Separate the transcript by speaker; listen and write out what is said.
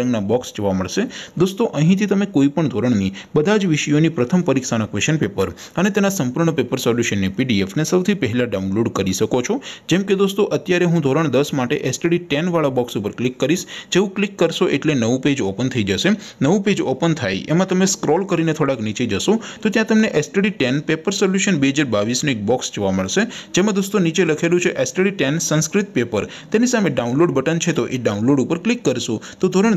Speaker 1: રંગનો બોક્સ જોવા મળશે દોસ્તો અહીંથી તમે કોઈ પણ ધોરણની બધા જ વિષયોની પ્રથમ પરીક્ષાના ક્વેશ્ચન પેપર અને તેના સંપૂર્ણ પેપર સોલ્યુશનની પીડીએફ ને સૌથી પહેલા ડાઉનલોડ કરી શકો છો જેમ કે દોસ્તો અત્યારે હું ધોરણ 10 માટે STD 10 વાળો બોક્સ ઉપર ક્લિક કરીશ જે હું ક્લિક કરશો એટલે નવું પેજ ઓપન થઈ જશે નવું પેજ ઓપન થઈ એમાં તમે સ્ક્રોલ કરીને થોડક નીચે જશો તો ત્યાં તમને STD 10 પેપર સોલ્યુશન 2022 નો એક બોક્સ જોવા મળશે જેમાં દોસ્તો નીચે લખેલું છે STD 10 સંસ્કૃત પેપર તેની સામે ડાઉનલોડ બટન છે તો એ ડાઉનલોડ ઉપર ક્લિક કરશો તો ધોરણ